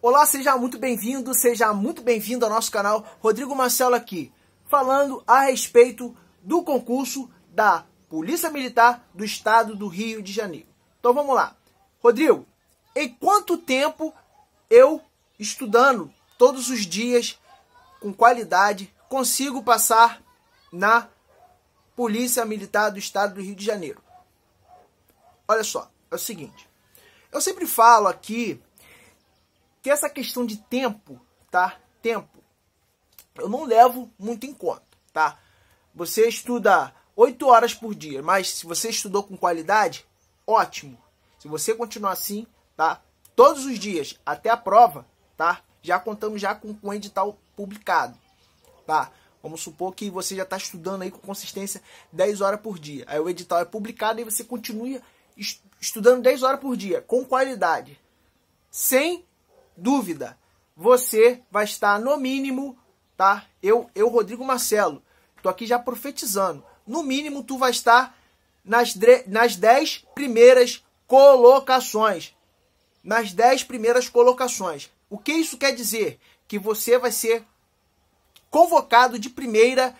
Olá, seja muito bem-vindo, seja muito bem-vindo ao nosso canal. Rodrigo Marcelo aqui, falando a respeito do concurso da Polícia Militar do Estado do Rio de Janeiro. Então vamos lá. Rodrigo, em quanto tempo eu estudando todos os dias com qualidade consigo passar na Polícia Militar do Estado do Rio de Janeiro? Olha só, é o seguinte. Eu sempre falo aqui que essa questão de tempo, tá? Tempo, eu não levo muito em conta, tá? Você estuda 8 horas por dia, mas se você estudou com qualidade, ótimo. Se você continuar assim, tá? Todos os dias, até a prova, tá? Já contamos já com o edital publicado, tá? Vamos supor que você já está estudando aí com consistência 10 horas por dia. Aí o edital é publicado e você continua estudando 10 horas por dia, com qualidade. Sem dúvida, você vai estar no mínimo, tá? Eu, eu Rodrigo Marcelo, tô aqui já profetizando. No mínimo, tu vai estar nas, nas 10 primeiras colocações. Nas 10 primeiras colocações. O que isso quer dizer? Que você vai ser convocado de primeira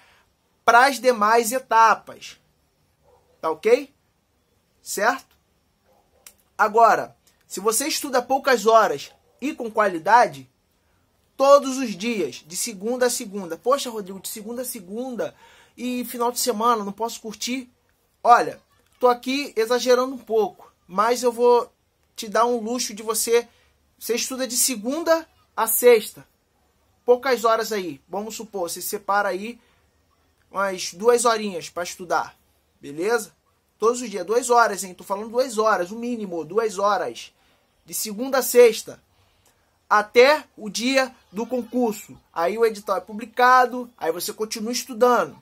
para as demais etapas. Tá ok? Certo? Agora, se você estuda poucas horas, e com qualidade todos os dias, de segunda a segunda. Poxa, Rodrigo, de segunda a segunda e final de semana, não posso curtir? Olha, tô aqui exagerando um pouco, mas eu vou te dar um luxo de você. Você estuda de segunda a sexta. Poucas horas aí, vamos supor, você separa aí umas duas horinhas para estudar, beleza? Todos os dias, duas horas, hein? Tô falando duas horas, o mínimo, duas horas. De segunda a sexta até o dia do concurso. Aí o edital é publicado, aí você continua estudando.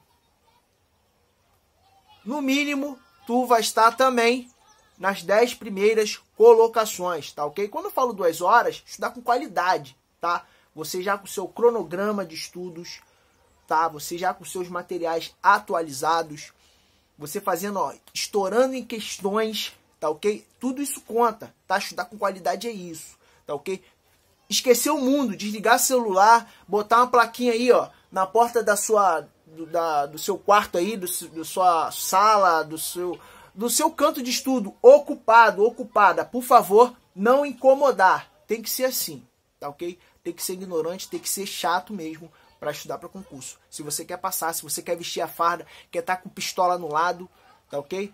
No mínimo, tu vai estar também nas 10 primeiras colocações, tá ok? Quando eu falo duas horas, estudar com qualidade, tá? Você já com o seu cronograma de estudos, tá? Você já com seus materiais atualizados, você fazendo, ó, estourando em questões, tá ok? Tudo isso conta, tá? Estudar com qualidade é isso, tá ok? esquecer o mundo, desligar celular, botar uma plaquinha aí, ó, na porta da sua do, da, do seu quarto aí, do, do sua sala, do seu do seu canto de estudo, ocupado, ocupada, por favor, não incomodar. Tem que ser assim, tá OK? Tem que ser ignorante, tem que ser chato mesmo para estudar para concurso. Se você quer passar, se você quer vestir a farda, quer estar tá com pistola no lado, tá OK?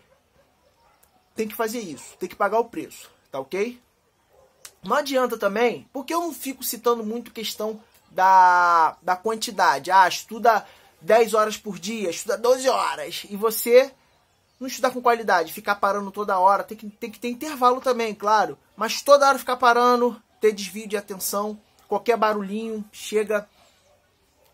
Tem que fazer isso, tem que pagar o preço, tá OK? Não adianta também, porque eu não fico citando muito questão da, da quantidade. Ah, estuda 10 horas por dia, estuda 12 horas. E você não estudar com qualidade, ficar parando toda hora. Tem que, tem que ter intervalo também, claro. Mas toda hora ficar parando, ter desvio de atenção. Qualquer barulhinho chega.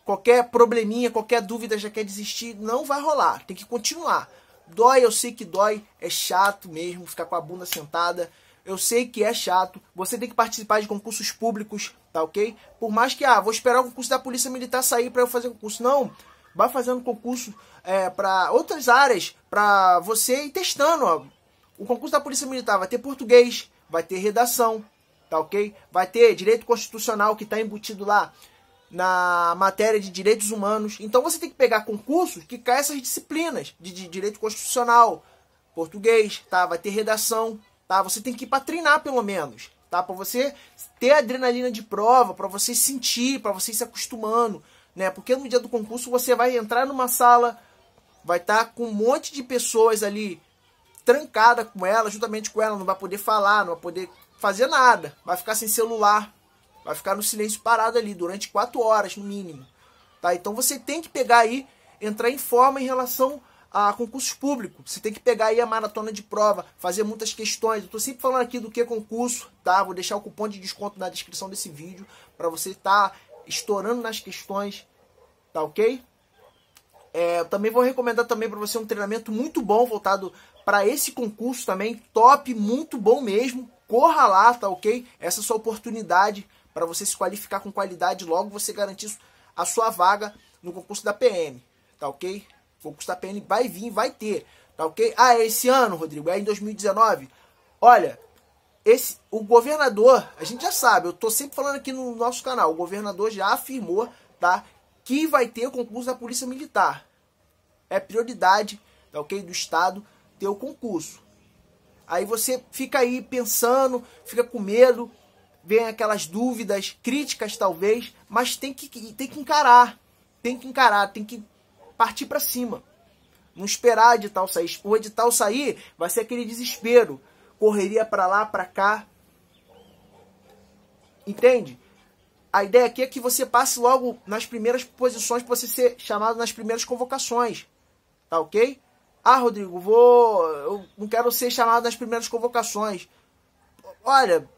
Qualquer probleminha, qualquer dúvida já quer desistir. Não vai rolar. Tem que continuar. Dói, eu sei que dói. É chato mesmo ficar com a bunda sentada. Eu sei que é chato. Você tem que participar de concursos públicos, tá ok? Por mais que, ah, vou esperar o concurso da Polícia Militar sair para eu fazer concurso. Não. Vai fazendo concurso é, para outras áreas, para você ir testando. Ó. O concurso da Polícia Militar vai ter português, vai ter redação, tá ok? Vai ter direito constitucional que está embutido lá na matéria de direitos humanos. Então você tem que pegar concursos que caem essas disciplinas de, de direito constitucional, português, tá? Vai ter redação, tá? Você tem que ir para treinar pelo menos, tá? Para você ter adrenalina de prova, para você sentir, para você ir se acostumando, né? Porque no dia do concurso você vai entrar numa sala, vai estar tá com um monte de pessoas ali trancada com ela, juntamente com ela, não vai poder falar, não vai poder fazer nada, vai ficar sem celular, vai ficar no silêncio parado ali durante quatro horas no mínimo, tá? Então você tem que pegar aí, entrar em forma em relação a concursos públicos. Você tem que pegar aí a maratona de prova, fazer muitas questões. Eu tô sempre falando aqui do que é concurso, tá? Vou deixar o cupom de desconto na descrição desse vídeo para você estar tá estourando nas questões, tá ok? É, também vou recomendar também para você um treinamento muito bom voltado para esse concurso também, top, muito bom mesmo. Corra lá, tá ok? Essa é a sua oportunidade para você se qualificar com qualidade logo você garantir a sua vaga no concurso da PM, tá ok? Vou custar PN, vai vir, vai ter. Tá ok? Ah, é esse ano, Rodrigo, é em 2019. Olha, esse, o governador, a gente já sabe, eu tô sempre falando aqui no nosso canal, o governador já afirmou, tá? Que vai ter o concurso da Polícia Militar. É prioridade, tá ok? Do Estado ter o concurso. Aí você fica aí pensando, fica com medo, vem aquelas dúvidas, críticas talvez, mas tem que, tem que encarar. Tem que encarar, tem que partir para cima. Não esperar o edital sair. O edital sair vai ser aquele desespero. Correria para lá, para cá. Entende? A ideia aqui é que você passe logo nas primeiras posições para você ser chamado nas primeiras convocações. Tá ok? Ah, Rodrigo, vou. Eu não quero ser chamado nas primeiras convocações. Olha,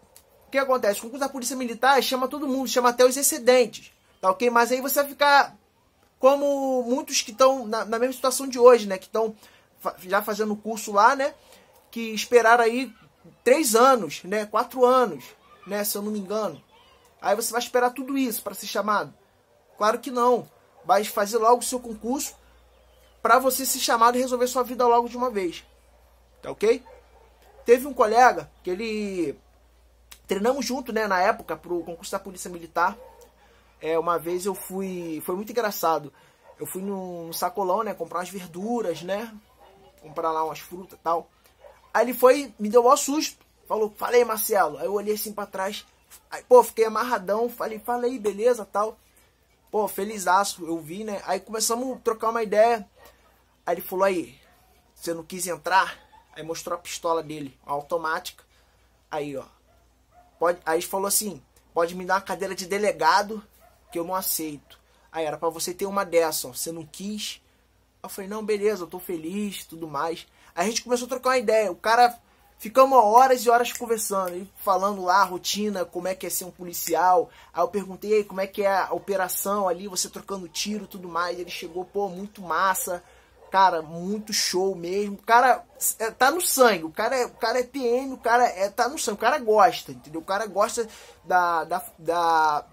o que acontece? O concurso da Polícia Militar chama todo mundo, chama até os excedentes. Tá ok? Mas aí você vai ficar como muitos que estão na, na, mesma situação de hoje, né? Que estão já fazendo curso lá, né? Que esperaram aí três anos, né? Quatro anos, né? Se eu não me engano. Aí você vai esperar tudo isso para ser chamado? Claro que não. Vai fazer logo o seu concurso para você ser chamado e resolver sua vida logo de uma vez. Tá ok? Teve um colega que ele treinamos junto, né, na época pro concurso da Polícia Militar. É, uma vez eu fui. Foi muito engraçado. Eu fui num sacolão, né? Comprar umas verduras, né? Comprar lá umas frutas e tal. Aí ele foi, me deu um susto. Falou, falei, Marcelo. Aí eu olhei assim pra trás. Aí, pô, fiquei amarradão. Falei, falei, beleza tal. Pô, feliz aço, eu vi, né? Aí começamos a trocar uma ideia. Aí ele falou, aí, você não quis entrar? Aí mostrou a pistola dele, automática. Aí, ó. Pode, aí ele falou assim, pode me dar uma cadeira de delegado que eu não aceito. Aí era para você ter uma dessa, ó, você não quis. Eu falei, não, beleza, eu tô feliz, tudo mais. Aí a gente começou a trocar uma ideia. O cara ficamos horas e horas conversando, e falando lá a rotina, como é que é ser um policial. Aí eu perguntei como é que é a operação ali, você trocando tiro, tudo mais. Ele chegou, pô, muito massa. Cara, muito show mesmo. O cara é, tá no sangue. O cara é, o cara é PM, o cara é, tá no sangue. O cara gosta, entendeu? O cara gosta da, da, da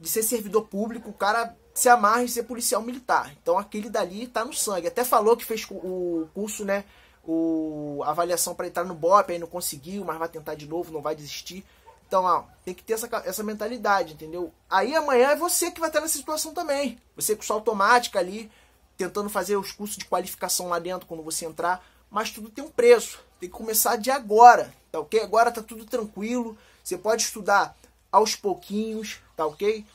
de ser servidor público, o cara se amarra em ser policial militar. Então aquele dali tá no sangue. Até falou que fez o curso, né? O a avaliação para entrar no BOP, aí não conseguiu, mas vai tentar de novo, não vai desistir. Então, ó, tem que ter essa, essa mentalidade, entendeu? Aí amanhã é você que vai estar nessa situação também. Você com sua automática ali, tentando fazer os cursos de qualificação lá dentro quando você entrar, mas tudo tem um preço. Tem que começar de agora, tá ok? Agora tá tudo tranquilo. Você pode estudar aos pouquinhos, tá ok?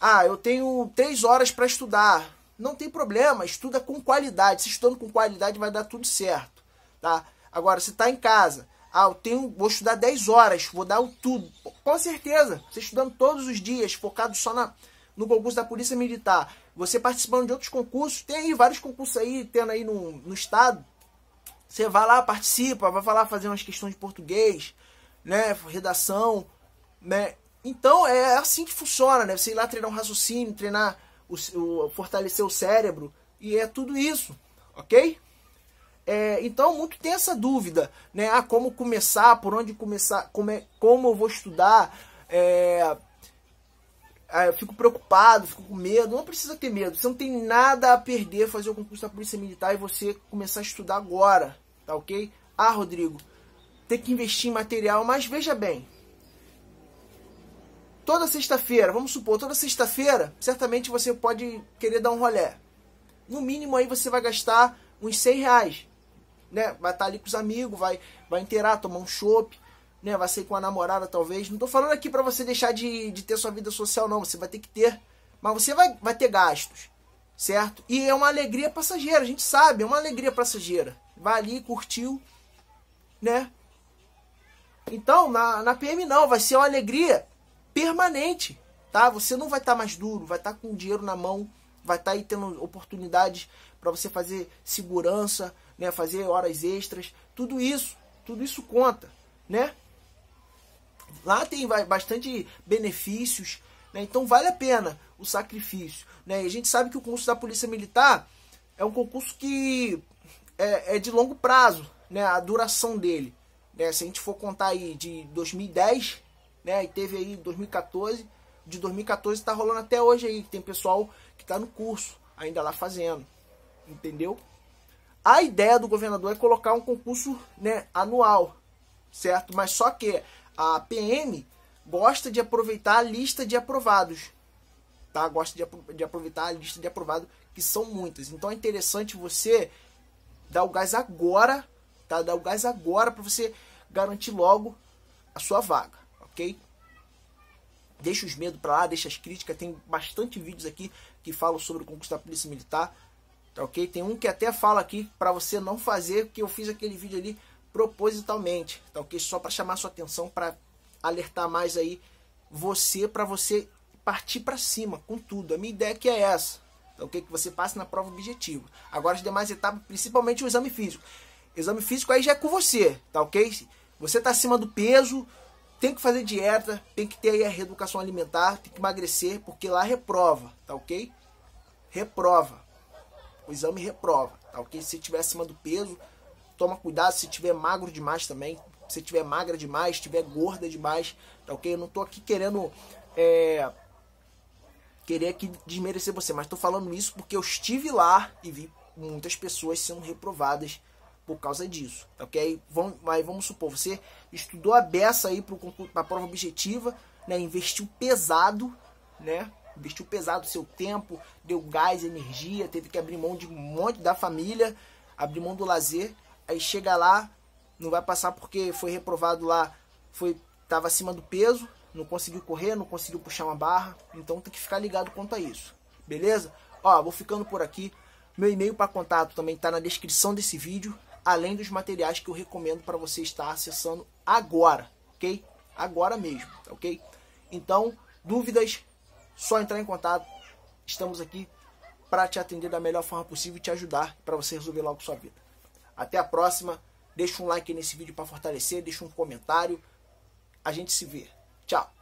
Ah, eu tenho três horas para estudar. Não tem problema, estuda com qualidade. Se estudando com qualidade vai dar tudo certo, tá? Agora, se está em casa, ah, eu tenho, vou estudar 10 horas, vou dar o tudo. Com certeza, você estudando todos os dias, focado só na, no concurso da Polícia Militar, você participando de outros concursos, tem aí vários concursos aí, tendo aí no, no estado, você vai lá, participa, vai lá fazer umas questões de português, né, redação, né, então é assim que funciona, né? Você ir lá treinar um raciocínio, treinar, o, o fortalecer o cérebro, e é tudo isso, ok? É, então, muito tem essa dúvida, né? Ah, como começar, por onde começar, como, é, como eu vou estudar, é, ah, eu fico preocupado, fico com medo. Não precisa ter medo, você não tem nada a perder fazer o concurso da Polícia Militar e você começar a estudar agora, tá ok? Ah, Rodrigo, tem que investir em material, mas veja bem, toda sexta-feira, vamos supor, toda sexta-feira, certamente você pode querer dar um rolé. No mínimo aí você vai gastar uns 100 reais. Né? Vai estar tá ali com os amigos, vai, vai inteirar, tomar um chopp, né? vai sair com a namorada talvez. Não estou falando aqui para você deixar de, de ter sua vida social não, você vai ter que ter. Mas você vai, vai ter gastos, certo? E é uma alegria passageira, a gente sabe, é uma alegria passageira. Vai ali, curtiu, né? Então, na, na PM não, vai ser uma alegria permanente, tá? Você não vai estar tá mais duro, vai estar tá com dinheiro na mão, vai estar tá aí tendo oportunidades para você fazer segurança, né? Fazer horas extras, tudo isso, tudo isso conta, né? Lá tem bastante benefícios, né? Então vale a pena o sacrifício, né? E a gente sabe que o concurso da Polícia Militar é um concurso que é, é de longo prazo, né? A duração dele, né? Se a gente for contar aí de 2010 né? E teve aí 2014, de 2014 está rolando até hoje aí, tem pessoal que está no curso ainda lá fazendo, entendeu? A ideia do governador é colocar um concurso, né, anual, certo? Mas só que a PM gosta de aproveitar a lista de aprovados, tá? Gosta de, de aproveitar a lista de aprovados, que são muitas. Então é interessante você dar o gás agora, tá? Dar o gás agora para você garantir logo a sua vaga ok? Deixa os medos para lá, deixa as críticas. Tem bastante vídeos aqui que falam sobre o concurso da Polícia Militar, tá ok? Tem um que até fala aqui para você não fazer, que eu fiz aquele vídeo ali propositalmente, tá ok? Só para chamar sua atenção, para alertar mais aí você, para você partir para cima com tudo. A minha ideia que é essa, tá ok? Que você passe na prova objetiva. Agora as demais etapas, principalmente o exame físico. Exame físico aí já é com você, tá ok? Você tá acima do peso, tem que fazer dieta, tem que ter aí a reeducação alimentar, tem que emagrecer, porque lá reprova, tá ok? Reprova. O exame reprova, tá ok? Se tiver acima do peso, toma cuidado. Se tiver magro demais também, se tiver magra demais, se tiver gorda demais, tá ok? Eu não tô aqui querendo. É, querer aqui desmerecer você, mas tô falando isso porque eu estive lá e vi muitas pessoas sendo reprovadas por causa disso, ok? Vamos, mas vamos supor, você estudou a beça aí para a prova objetiva, né? investiu pesado, né? investiu pesado seu tempo, deu gás, energia, teve que abrir mão de um monte da família, abrir mão do lazer, aí chega lá, não vai passar porque foi reprovado lá, foi estava acima do peso, não conseguiu correr, não conseguiu puxar uma barra, então tem que ficar ligado quanto a isso, beleza? Ó, vou ficando por aqui. Meu e-mail para contato também está na descrição desse vídeo além dos materiais que eu recomendo para você estar acessando agora, ok? Agora mesmo, ok? Então, dúvidas, só entrar em contato. Estamos aqui para te atender da melhor forma possível e te ajudar para você resolver logo sua vida. Até a próxima. Deixa um like nesse vídeo para fortalecer, deixa um comentário. A gente se vê. Tchau.